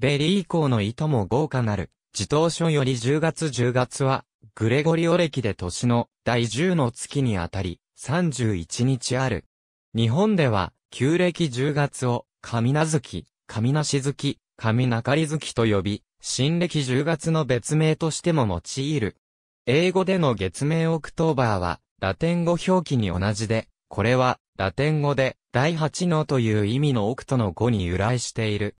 ベリー以降の糸も豪華なる。自当書より10月10月は、グレゴリオ歴で年の第10の月にあたり、31日ある。日本では、旧暦10月を、神名月、神無し月、神中り月と呼び、新暦10月の別名としても用いる。英語での月名オクトーバーは、ラテン語表記に同じで、これは、ラテン語で、第8のという意味のオクトの語に由来している。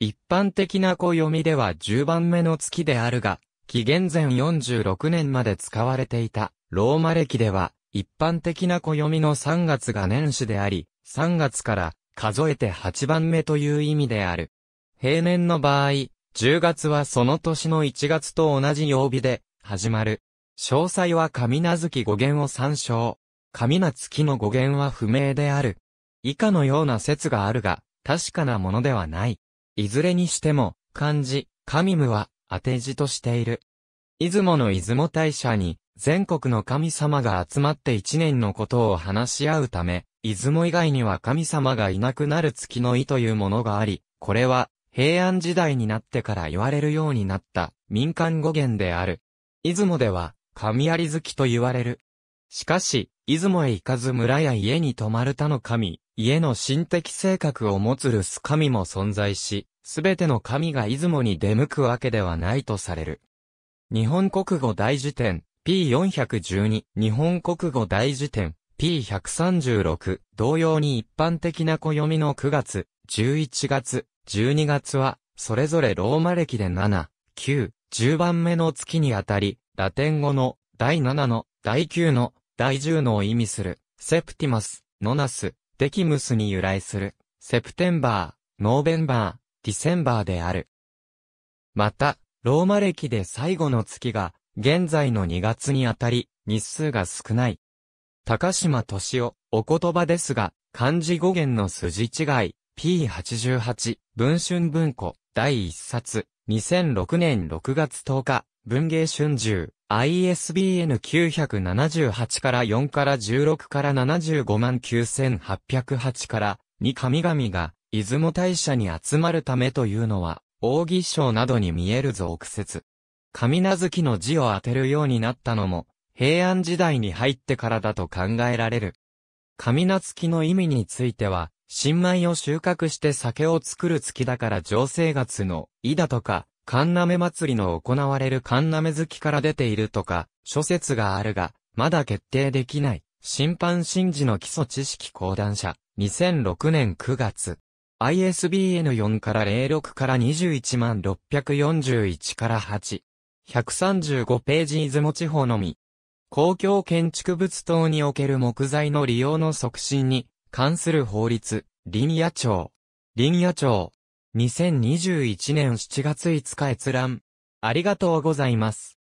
一般的な小読みでは10番目の月であるが、紀元前46年まで使われていたローマ暦では、一般的な小読みの3月が年始であり、3月から数えて8番目という意味である。平年の場合、10月はその年の1月と同じ曜日で始まる。詳細は神名月語源を参照。神名月の語源は不明である。以下のような説があるが、確かなものではない。いずれにしても、漢字、神武は当て字としている。出雲の出雲大社に、全国の神様が集まって一年のことを話し合うため、出雲以外には神様がいなくなる月の意というものがあり、これは平安時代になってから言われるようになった民間語源である。出雲では神有月と言われる。しかし、出雲へ行かず村や家に泊まる他の神、家の神的性格を持つルス神も存在し、すべての神が出雲に出向くわけではないとされる。日本国語大辞典 P412 日本国語大辞典 P136 同様に一般的な暦の9月、11月、12月は、それぞれローマ暦で7、9、10番目の月にあたり、ラテン語の第7の、第9の、第10のを意味する、セプティマス、ノナス、デキムスに由来する、セプテンバー、ノーベンバー、ディセンバーである。また、ローマ暦で最後の月が、現在の2月にあたり、日数が少ない。高島敏夫、お言葉ですが、漢字語源の筋違い、P88、文春文庫、第1冊、2006年6月10日、文芸春秋。ISBN 978から4から16から759,808から2神々が出雲大社に集まるためというのは、義章などに見える俗説。神名月の字を当てるようになったのも、平安時代に入ってからだと考えられる。神名月の意味については、新米を収穫して酒を作る月だから情生月の、井だとか、カンナメ祭りの行われるカンナメ月から出ているとか、諸説があるが、まだ決定できない。審判神事の基礎知識講談社、2006年9月。ISBN4 から06から21万641から8。135ページ出雲地方のみ。公共建築物等における木材の利用の促進に関する法律、林野庁。林野庁、2021年7月5日閲覧。ありがとうございます。